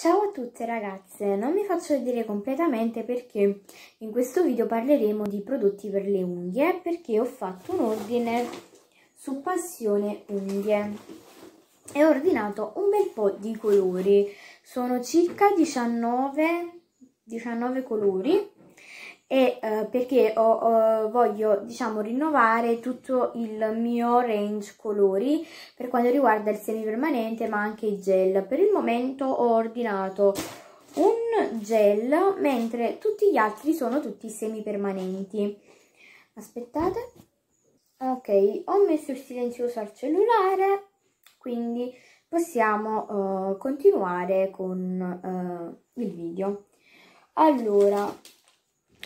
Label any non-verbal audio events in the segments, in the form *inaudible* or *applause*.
Ciao a tutte ragazze, non mi faccio vedere completamente perché in questo video parleremo di prodotti per le unghie perché ho fatto un ordine su Passione Unghie e ho ordinato un bel po' di colori, sono circa 19, 19 colori e eh, perché ho, ho, voglio diciamo rinnovare tutto il mio range colori per quanto riguarda il semi permanente ma anche i gel per il momento ho ordinato un gel mentre tutti gli altri sono tutti semi permanenti aspettate ok ho messo il silenzioso al cellulare quindi possiamo uh, continuare con uh, il video allora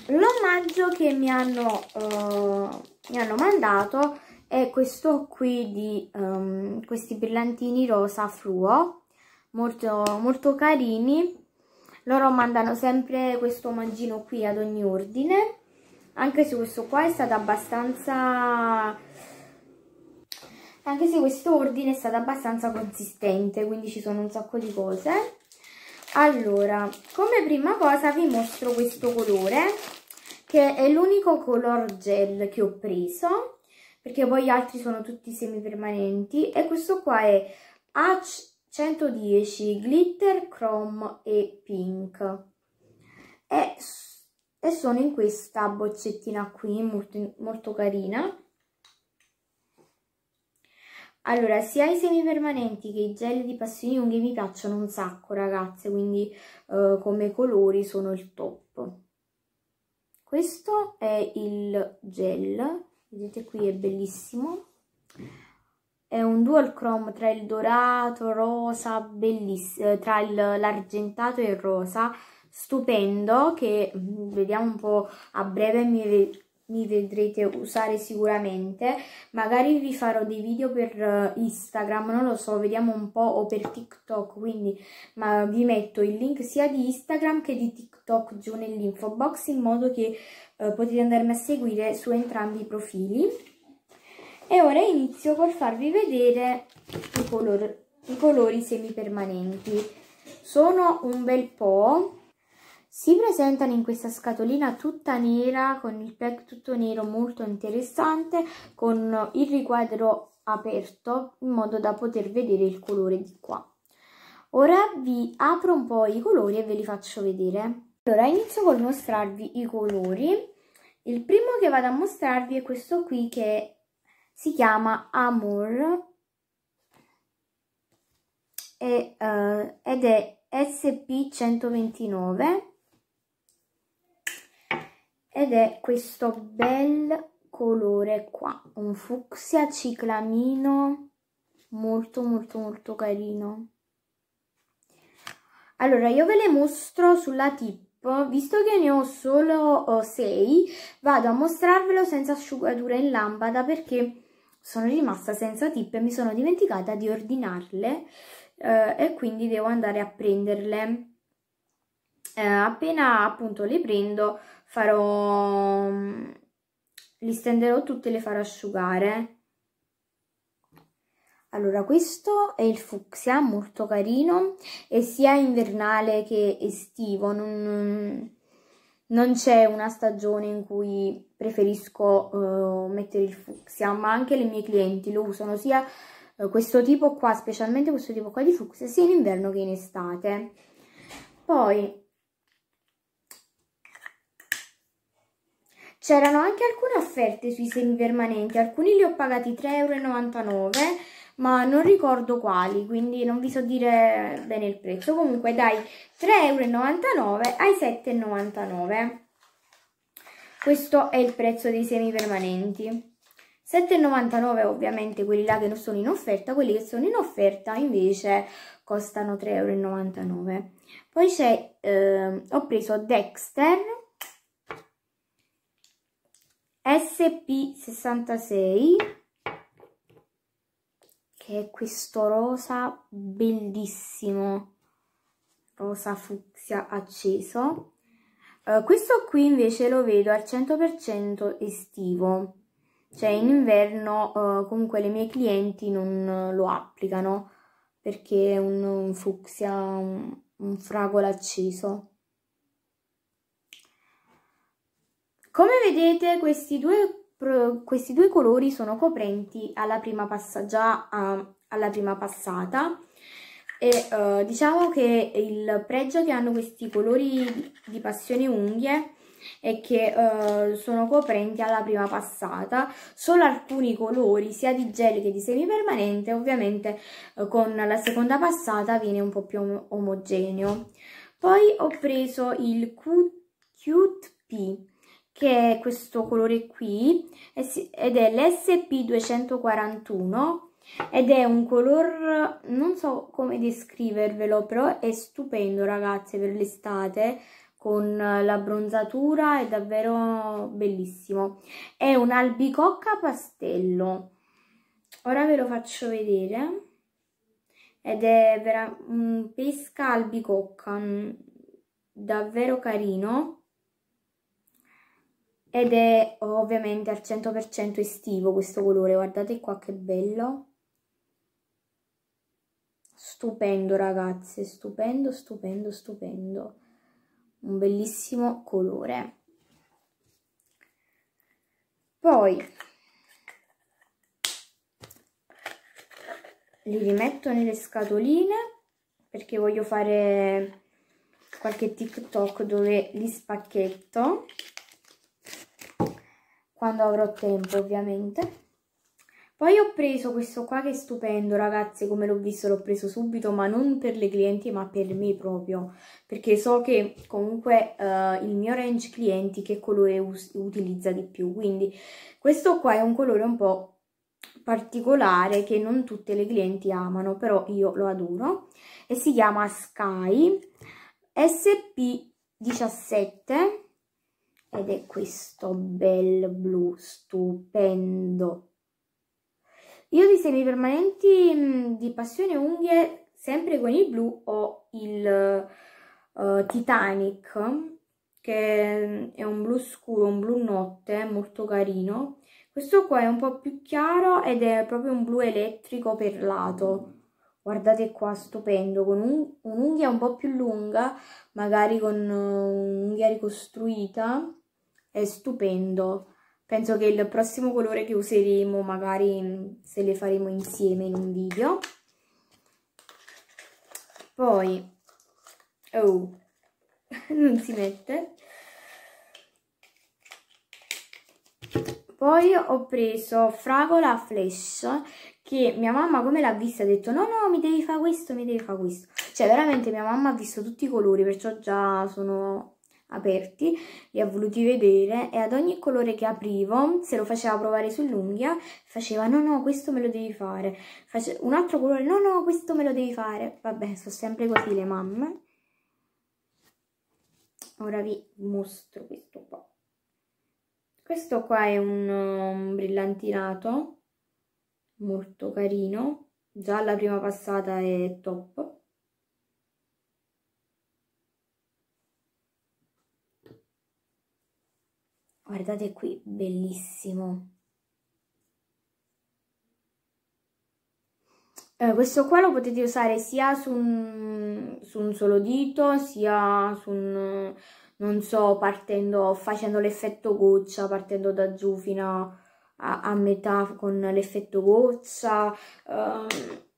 l'omaggio che mi hanno, uh, mi hanno, mandato è questo qui di um, questi brillantini rosa fluo, molto, molto carini. Loro mandano sempre questo omaggino qui ad ogni ordine, anche se questo qua è stato abbastanza... Anche se questo ordine è stato abbastanza consistente, quindi ci sono un sacco di cose. Allora, come prima cosa vi mostro questo colore, che è l'unico color gel che ho preso, perché poi gli altri sono tutti semipermanenti, e questo qua è H110 Glitter Chrome e Pink. E, e sono in questa boccettina qui, molto, molto carina allora, sia i semi permanenti che i gel di passioni lunghe mi piacciono un sacco, ragazze, quindi eh, come colori sono il top. Questo è il gel, vedete qui è bellissimo. È un dual chrome tra il dorato, rosa, bellissimo, eh, tra l'argentato e il rosa, stupendo, che mm, vediamo un po' a breve mi mi vedrete usare sicuramente magari vi farò dei video per eh, Instagram non lo so vediamo un po' o per TikTok quindi ma vi metto il link sia di Instagram che di TikTok giù nell'info box in modo che eh, potete andarmi a seguire su entrambi i profili e ora inizio col farvi vedere i, color i colori semipermanenti sono un bel po' Si presentano in questa scatolina tutta nera, con il pack tutto nero molto interessante, con il riquadro aperto in modo da poter vedere il colore di qua. Ora vi apro un po' i colori e ve li faccio vedere. Allora inizio col mostrarvi i colori. Il primo che vado a mostrarvi è questo qui che si chiama Amour e, uh, ed è SP129 ed è questo bel colore qua, un fucsia ciclamino molto molto molto carino. Allora, io ve le mostro sulla tip visto che ne ho solo 6, eh, vado a mostrarvelo senza asciugatura in lampada perché sono rimasta senza tip e mi sono dimenticata di ordinarle eh, e quindi devo andare a prenderle eh, appena appunto le prendo farò mm, li stenderò tutte e le farò asciugare allora questo è il fucsia molto carino e sia invernale che estivo non, non c'è una stagione in cui preferisco eh, mettere il fucsia ma anche le mie clienti lo usano sia eh, questo tipo qua specialmente questo tipo qua di fucsia sia in inverno che in estate poi C'erano anche alcune offerte sui semi permanenti, alcuni li ho pagati 3,99 euro, ma non ricordo quali, quindi non vi so dire bene il prezzo. Comunque dai 3,99 euro ai 7,99 Questo è il prezzo dei semi permanenti. 7,99 ovviamente quelli là che non sono in offerta, quelli che sono in offerta invece costano 3,99 euro. Poi eh, ho preso Dexter SP66 che è questo rosa bellissimo rosa fucsia acceso uh, questo qui invece lo vedo al 100% estivo cioè in inverno uh, comunque le mie clienti non lo applicano perché è un, un fucsia un, un fragola acceso Come vedete questi due, questi due colori sono coprenti alla prima già uh, alla prima passata e uh, diciamo che il pregio che hanno questi colori di passione unghie è che uh, sono coprenti alla prima passata solo alcuni colori sia di gel che di semipermanente ovviamente uh, con la seconda passata viene un po' più om omogeneo poi ho preso il Q Cute Pea che è questo colore qui ed è l'SP241 ed è un color non so come descrivervelo però è stupendo ragazze per l'estate con la bronzatura è davvero bellissimo è un albicocca pastello ora ve lo faccio vedere ed è vera un mm, pesca albicocca mm, davvero carino ed è ovviamente al 100% estivo questo colore, guardate qua che bello. Stupendo ragazze, stupendo, stupendo, stupendo. Un bellissimo colore. Poi li rimetto nelle scatoline perché voglio fare qualche TikTok dove li spacchetto quando avrò tempo ovviamente. Poi ho preso questo qua che è stupendo ragazzi, come l'ho visto l'ho preso subito, ma non per le clienti ma per me proprio, perché so che comunque uh, il mio range clienti che colore utilizza di più, quindi questo qua è un colore un po' particolare che non tutte le clienti amano, però io lo adoro, e si chiama Sky SP17 ed è questo bel blu stupendo. Io di permanenti mm, di passione unghie sempre con il blu ho il uh, Titanic che mm, è un blu scuro, un blu notte, molto carino. Questo qua è un po' più chiaro ed è proprio un blu elettrico perlato. Guardate qua, stupendo, con un, un'unghia un po' più lunga, magari con eh, un'unghia ricostruita è stupendo. Penso che il prossimo colore che useremo, magari mm, se le faremo insieme in un video. Poi, oh, *laughs* non si mette. Poi ho preso fragola flash che mia mamma come l'ha vista ha detto no no mi devi fare questo, mi devi fare questo. Cioè veramente mia mamma ha visto tutti i colori perciò già sono aperti, li ha voluti vedere e ad ogni colore che aprivo, se lo faceva provare sull'unghia, faceva no no questo me lo devi fare, Face un altro colore no no questo me lo devi fare, vabbè sono sempre così le mamme. Ora vi mostro questo qua. Questo qua è un, un um, brillantinato molto carino, già la prima passata è top Guardate qui, bellissimo. Eh, questo qua lo potete usare sia su un, su un solo dito, sia su un, non so, partendo, facendo l'effetto goccia, partendo da giù fino a, a metà con l'effetto goccia. Eh,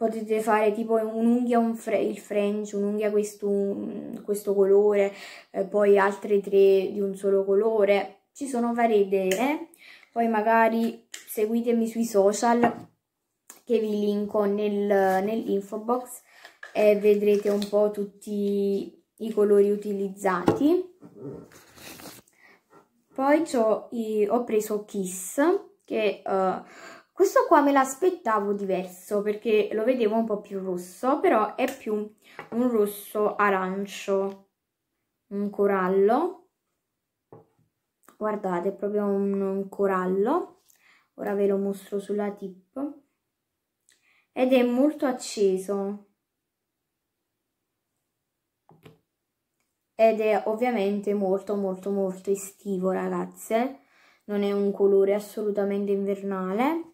potete fare tipo un'unghia, un fre il French, un'unghia questo, questo colore, eh, poi altre tre di un solo colore. Ci sono varie idee, eh. poi magari seguitemi sui social che vi linko nel, nell'info box e vedrete un po' tutti i colori utilizzati. Poi ho, ho preso Kiss, che... Uh, questo qua me l'aspettavo diverso perché lo vedevo un po' più rosso, però è più un rosso arancio, un corallo. Guardate, è proprio un, un corallo. Ora ve lo mostro sulla tip. Ed è molto acceso. Ed è ovviamente molto molto molto estivo ragazze. Non è un colore assolutamente invernale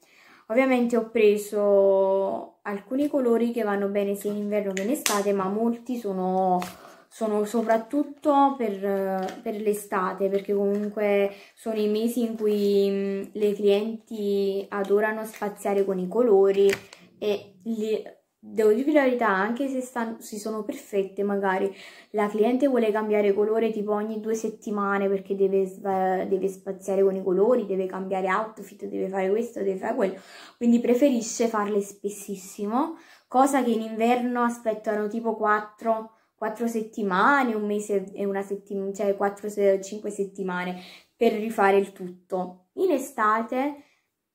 Ovviamente ho preso alcuni colori che vanno bene sia in inverno che in estate, ma molti sono, sono soprattutto per, per l'estate, perché comunque sono i mesi in cui mm, le clienti adorano spaziare con i colori e li, devo dire la verità, anche se stanno, si sono perfette, magari la cliente vuole cambiare colore tipo ogni due settimane perché deve, eh, deve, spaziare con i colori, deve cambiare outfit, deve fare questo, deve fare quello, quindi preferisce farle spessissimo, cosa che in inverno aspettano tipo 4, 4 settimane, un mese e una settimana, cioè 4-5 settimane per rifare il tutto. In estate,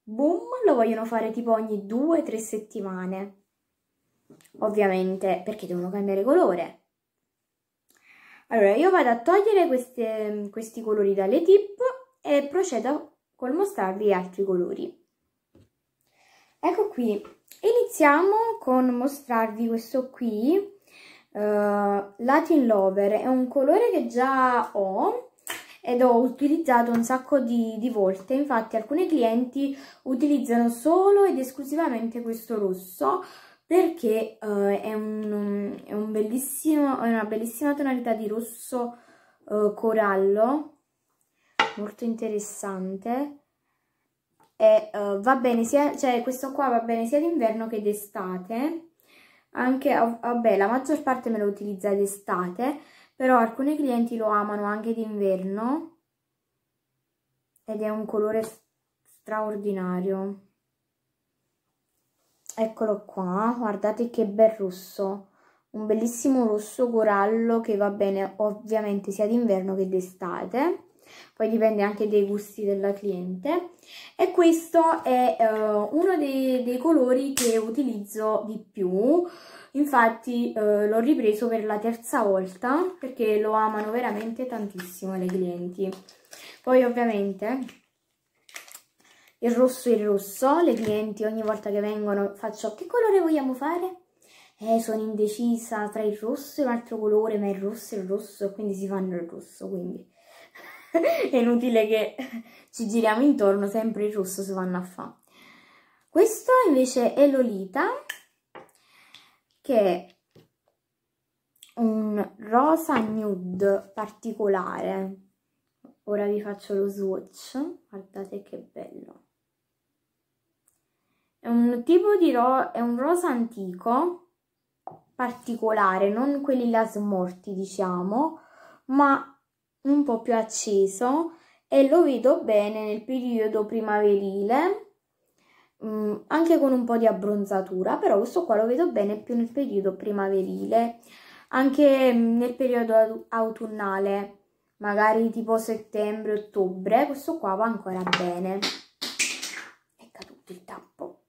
boom, lo vogliono fare tipo ogni 2-3 settimane ovviamente perché devono cambiare colore. Allora io vado a togliere queste, questi colori dalle tip e procedo col mostrarvi altri colori. Ecco qui, iniziamo con mostrarvi questo qui, uh, Latin Lover, è un colore che già ho ed ho utilizzato un sacco di, di volte, infatti alcuni clienti utilizzano solo ed esclusivamente questo rosso, perché eh, è, un, è, un è, una bellissima tonalità di rosso eh, corallo, molto interessante. E, uh, sia, cioè, questo qua va bene sia d'inverno che d'estate anche oh, vabbè la maggior parte me lo utilizza d'estate però alcuni clienti lo amano anche d'inverno ed è un colore straordinario Eccolo qua, guardate che bel rosso. Un bellissimo rosso corallo che va bene ovviamente sia d'inverno che d'estate. Poi dipende anche dai gusti della cliente. E questo è uh, uno dei, dei, colori che utilizzo di più. Infatti uh, l'ho ripreso per la terza volta perché lo amano veramente tantissimo le clienti. Poi ovviamente il rosso e il rosso, le clienti ogni volta che vengono faccio che colore vogliamo fare? Eh, sono indecisa tra il rosso e un altro colore, ma il rosso e il rosso, quindi si fanno il rosso, quindi *laughs* è inutile che ci giriamo intorno, sempre il rosso si vanno a fare. Questo invece è Lolita, che è un rosa nude particolare. Ora vi faccio lo swatch, guardate che bello. È un tipo di ro- è un rosa antico particolare, non quelli là smorti, diciamo, ma un po' più acceso e lo vedo bene nel periodo primaverile, mm, anche con un po' di abbronzatura, però questo qua lo vedo bene più nel periodo primaverile, anche mm, nel periodo autunnale, magari tipo settembre, ottobre, questo qua va ancora bene. È ecco caduto il tappo.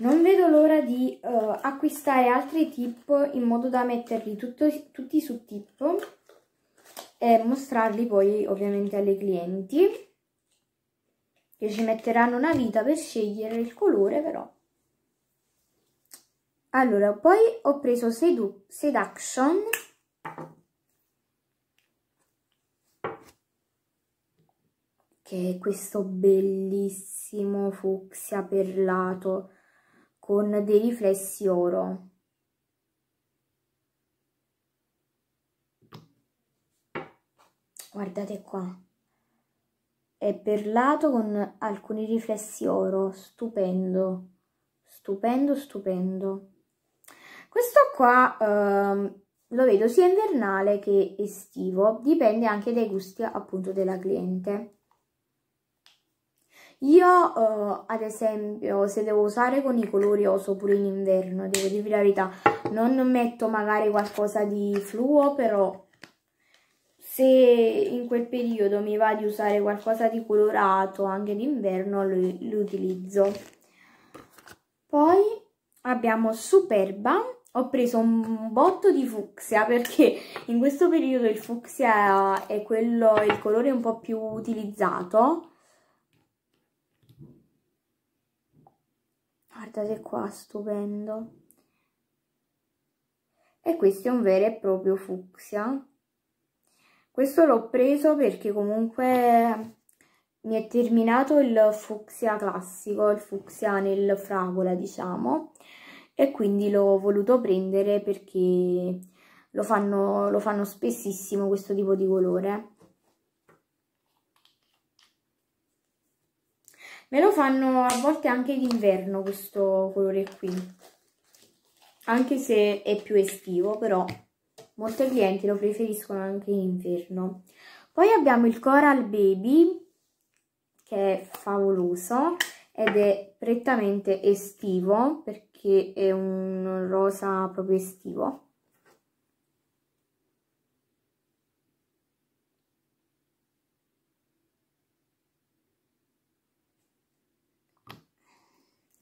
Non vedo l'ora di uh, acquistare altri tip in modo da metterli tutto, tutti su tip e mostrarli poi ovviamente alle clienti che ci metteranno una vita per scegliere il colore però. Allora, poi ho preso sedu Seduction che è questo bellissimo fucsia perlato con dei riflessi oro. Guardate qua. È perlato con alcuni riflessi oro. Stupendo. Stupendo, stupendo. Questo qua ehm, lo vedo sia invernale che estivo. Dipende anche dai gusti appunto della cliente. Io, eh, ad esempio, se devo usare con i colori oso pure in inverno, devo dirvi la verità, non metto magari qualcosa di fluo, però se in quel periodo mi va di usare qualcosa di colorato anche d'inverno, lo, lo utilizzo. Poi abbiamo Superba ho preso un botto di fucsia perché in questo periodo il fucsia è quello, il colore un po' più utilizzato Guardate qua, stupendo. E questo è un vero e proprio fucsia. Questo l'ho preso perché comunque mi è terminato il fucsia classico, il fucsia nel fragola, diciamo, e quindi l'ho voluto prendere perché lo fanno, lo fanno spessissimo questo tipo di colore. Me lo fanno a volte anche d'inverno questo colore qui. Anche se è più estivo, però molti clienti lo preferiscono anche in inverno. Poi abbiamo il Coral Baby, che è favoloso ed è prettamente estivo, perché è un rosa proprio estivo.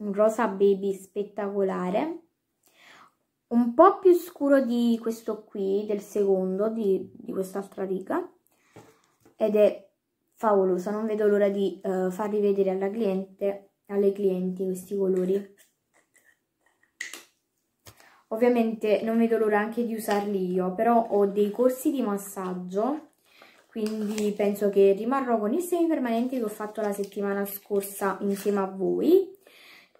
un rosa baby spettacolare, un po' più scuro di questo qui, del secondo, di, di quest'altra riga, ed è favoloso, non vedo l'ora di uh, eh, farvi vedere alla cliente, alle clienti questi colori. Ovviamente non vedo l'ora anche di usarli io, però ho dei corsi di massaggio, quindi penso che rimarrò con i semi permanenti che ho fatto la settimana scorsa insieme a voi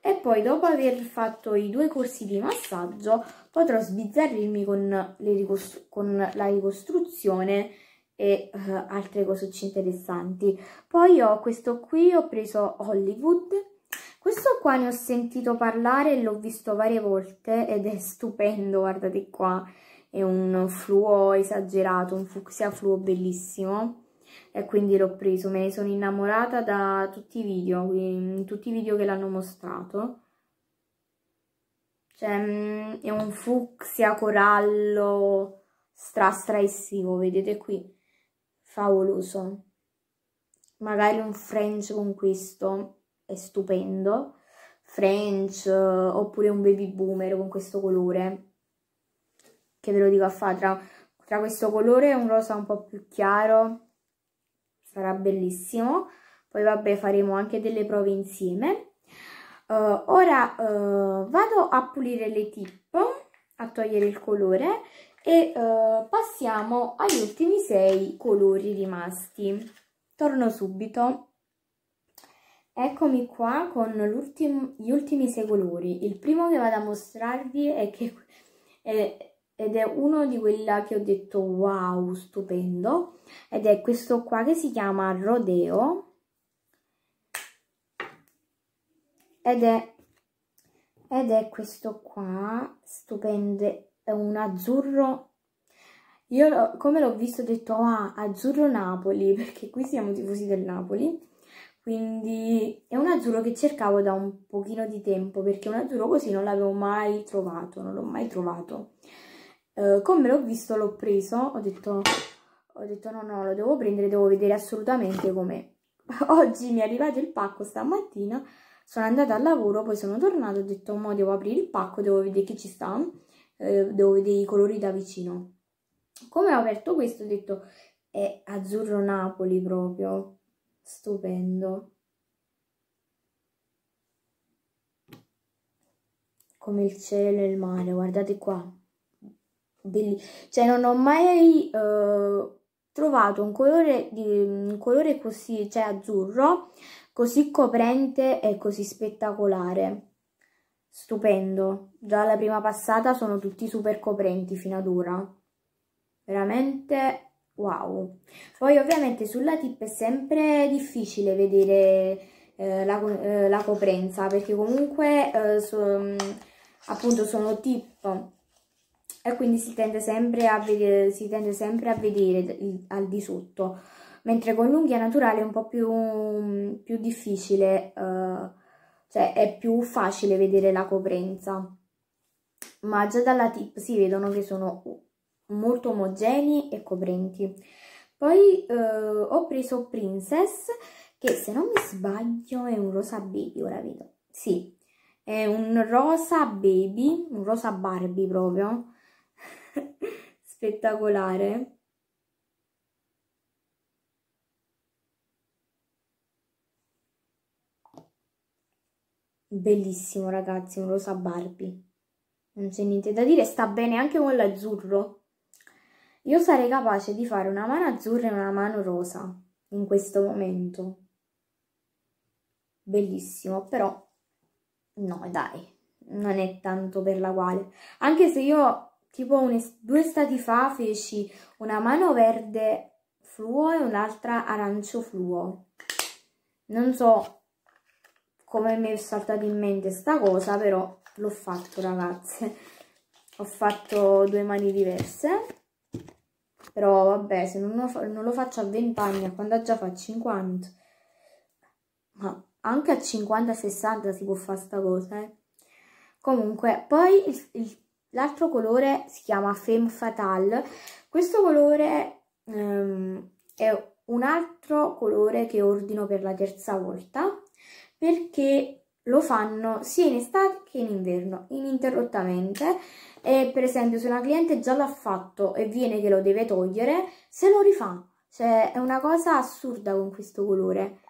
e poi dopo aver fatto i due corsi di massaggio potrò sbizzarrirmi con, ricostru con la ricostruzione e uh, altre cose interessanti. Poi ho questo qui, ho preso Hollywood, questo qua ne ho sentito parlare e l'ho visto varie volte ed è stupendo, guardate qua, è un fluo esagerato, un fucsia fluo bellissimo e quindi l'ho preso, me ne sono innamorata da tutti i video, mm, tutti i video che l'hanno mostrato. Cioè, mm, è un fucsia corallo stra stra estivo, vedete qui? Favoloso. Magari un French con questo è stupendo. French eh, oppure un baby boomer con questo colore che ve lo dico a fa tra, tra questo colore e un rosa un po' più chiaro sarà bellissimo. Poi vabbè faremo anche delle prove insieme. Uh, ora uh, vado a pulire le tip, a togliere il colore e uh, passiamo agli ultimi sei colori rimasti. Torno subito. Eccomi qua con gli ultimi sei colori. Il primo che vado a mostrarvi è che *laughs* è, ed è uno di quella che ho detto wow, stupendo, ed è questo qua che si chiama Rodeo, ed è, ed è questo qua, stupendo, è un azzurro, io come l'ho visto ho detto ah, azzurro Napoli, *laughs* perché qui siamo tifosi del Napoli, quindi è un azzurro che cercavo da un pochino di tempo, perché un azzurro così non l'avevo mai trovato, non l'ho mai trovato. Eh, come l'ho visto l'ho preso, ho detto, ho detto no no lo devo prendere, devo vedere assolutamente com'è. *laughs* Oggi mi è arrivato il pacco stamattina, sono andata al lavoro, poi sono tornata, ho detto mo devo aprire il pacco, devo vedere che ci sta, eh, devo vedere i colori da vicino. Come ho aperto questo ho detto è azzurro Napoli proprio, stupendo. Come il cielo e il mare, guardate qua bellissimo, cioè non ho mai eh, trovato un colore, di, un colore così, cioè azzurro, così coprente e così spettacolare. Stupendo, già la prima passata sono tutti super coprenti fino ad ora. Veramente wow. Poi ovviamente sulla tip è sempre difficile vedere eh, la, eh, la, coprenza perché comunque eh, so, mm, appunto sono tip e quindi si tende sempre a vedere, tende sempre a vedere al di sotto, mentre con l'unghia naturale è un po' più, più difficile, eh, cioè è più facile vedere la coprenza. Ma già dalla tip si vedono che sono molto omogenei e coprenti. Poi eh, ho preso Princess, che se non mi sbaglio è un rosa baby, ora vedo. Sì, è un rosa baby, un rosa Barbie proprio, *laughs* spettacolare. Bellissimo ragazzi, un rosa Barbie. Non c'è niente da dire, sta bene anche con l'azzurro. Io sarei capace di fare una mano azzurra e una mano rosa in questo momento. Bellissimo, però no dai, non è tanto per la quale. Anche se io Tipo un, due stati fa feci una mano verde fluo e un'altra arancio fluo. Non so come mi è saltata in mente sta cosa, però l'ho fatto ragazze. Ho fatto due mani diverse. Però vabbè, se non lo, fa, non lo faccio a 20 anni, a quando già fa 50. Ma anche a 50-60 si può fare sta cosa, eh. Comunque, poi il, il L'altro colore si chiama Femme Fatale. Questo colore ehm, è un altro colore che ordino per la terza volta perché lo fanno sia in estate che in inverno, ininterrottamente. E per esempio se una cliente già l'ha fatto e viene che lo deve togliere, se lo rifà. Cioè è una cosa assurda con questo colore.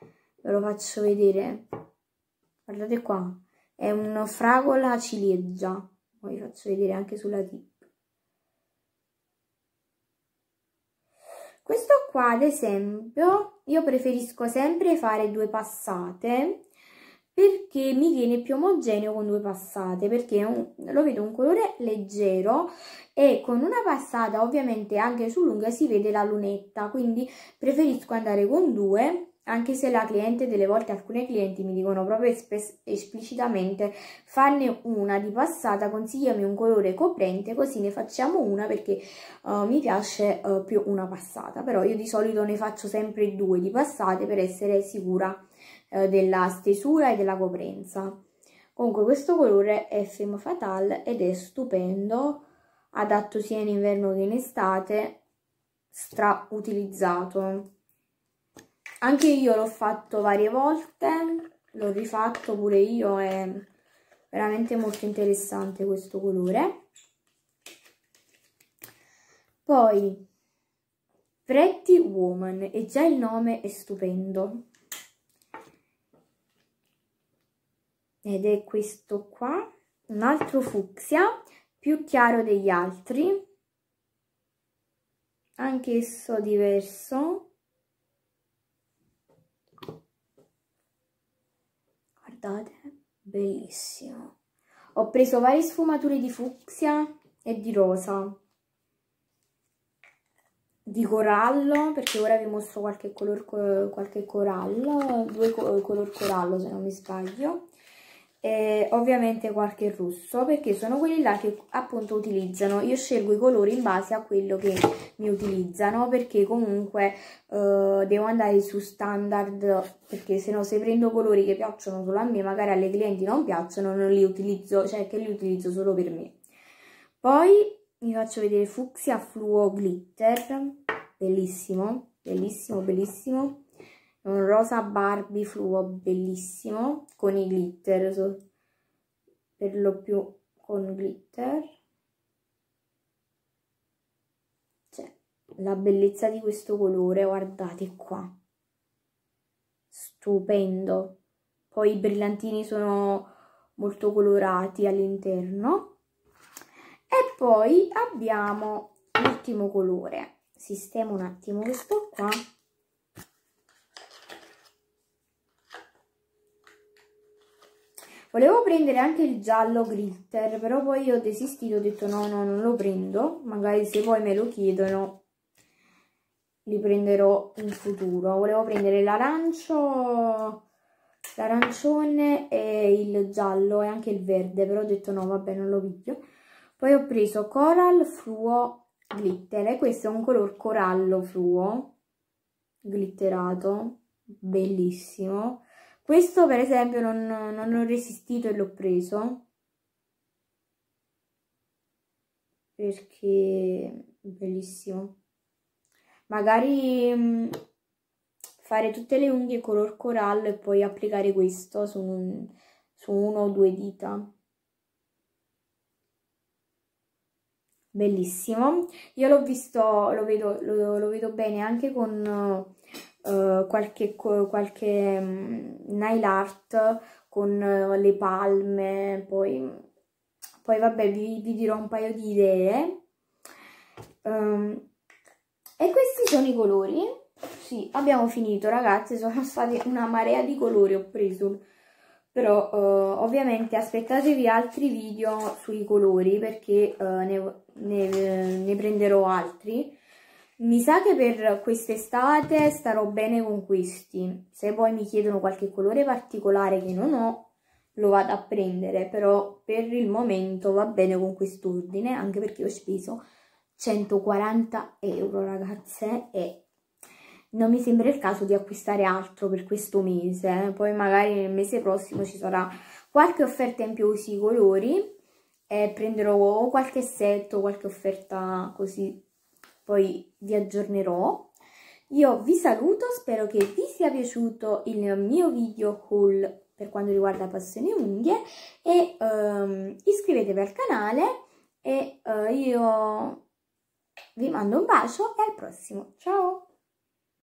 Ve lo faccio vedere. Guardate qua. È un fragola ciliegia poi vi faccio vedere anche sulla tip questo qua ad esempio io preferisco sempre fare due passate perché mi viene più omogeneo con due passate perché un, lo vedo un colore leggero e con una passata ovviamente anche su lunga si vede la lunetta quindi preferisco andare con due anche se la cliente delle volte alcune clienti mi dicono proprio esplicitamente farne una di passata consigliami un colore coprente così ne facciamo una perché uh, mi piace uh, più una passata però io di solito ne faccio sempre due di passate per essere sicura uh, della stesura e della coprenza comunque questo colore è Femme Fatale ed è stupendo adatto sia in inverno che in estate stra utilizzato. Anche io l'ho fatto varie volte, l'ho rifatto pure io, è veramente molto interessante questo colore. Poi, Pretty Woman, e già il nome è stupendo. Ed è questo qua, un altro fucsia, più chiaro degli altri, anch'esso diverso. guardate, bellissimo. Ho preso varie sfumature di fucsia e di rosa, di corallo, perché ora vi mostro qualche color, qualche corallo, due color corallo se non mi sbaglio, eh, ovviamente qualche rosso perché sono quelli là che appunto utilizzano io scelgo i colori in base a quello che mi utilizzano perché comunque eh, devo andare su standard perché se no se prendo colori che piacciono solo a me magari alle clienti non piacciono non li utilizzo cioè che li utilizzo solo per me poi vi faccio vedere fucsia fluo glitter bellissimo bellissimo bellissimo un rosa Barbie fluo bellissimo con i glitter, so, per lo più con glitter. Cioè, la bellezza di questo colore, guardate qua. Stupendo. Poi i brillantini sono molto colorati all'interno. E poi abbiamo l'ultimo colore. Sistemo un attimo questo qua. Volevo prendere anche il giallo glitter, però poi ho desistito, ho detto no, no, non lo prendo. Magari se poi me lo chiedono li prenderò in futuro. Volevo prendere l'arancio, l'arancione e il giallo e anche il verde, però ho detto no, vabbè, non lo piglio. Poi ho preso Coral Fluo Glitter e questo è un color corallo fluo glitterato, bellissimo questo per esempio non, non ho resistito e l'ho preso. Perché è bellissimo. Magari mh, mm, fare tutte le unghie color corallo e poi applicare questo su, un, su uno o due dita. Bellissimo. Io l'ho visto, lo vedo, lo, lo vedo bene anche con uh, qualche, qualche mm, nail art con eh, le palme, poi, poi vabbè vi, vi, dirò un paio di idee. Um, e questi sono i colori. Sì, abbiamo finito ragazzi, sono state una marea di colori, ho preso però uh, ovviamente aspettatevi altri video sui colori perché uh, ne, ne, ne, prenderò altri mi sa che per quest'estate starò bene con questi. Se poi mi chiedono qualche colore particolare che non ho, lo vado a prendere. Però per il momento va bene con quest'ordine, anche perché ho speso 140 euro, ragazze, e non mi sembra il caso di acquistare altro per questo mese. Poi magari nel mese prossimo ci sarà qualche offerta in più sui colori e prenderò qualche set o qualche offerta così poi vi aggiornerò. Io vi saluto, spero che vi sia piaciuto il mio video haul per quanto riguarda passioni unghie e um, iscrivetevi al canale e uh, io vi mando un bacio e al prossimo, ciao!